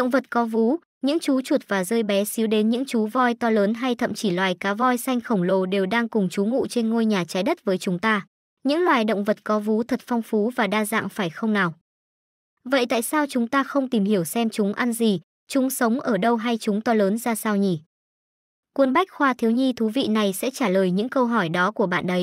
Động vật có vú, những chú chuột và rơi bé xíu đến những chú voi to lớn hay thậm chỉ loài cá voi xanh khổng lồ đều đang cùng trú ngụ trên ngôi nhà trái đất với chúng ta. Những loài động vật có vú thật phong phú và đa dạng phải không nào? Vậy tại sao chúng ta không tìm hiểu xem chúng ăn gì, chúng sống ở đâu hay chúng to lớn ra sao nhỉ? Cuốn bách khoa thiếu nhi thú vị này sẽ trả lời những câu hỏi đó của bạn đấy.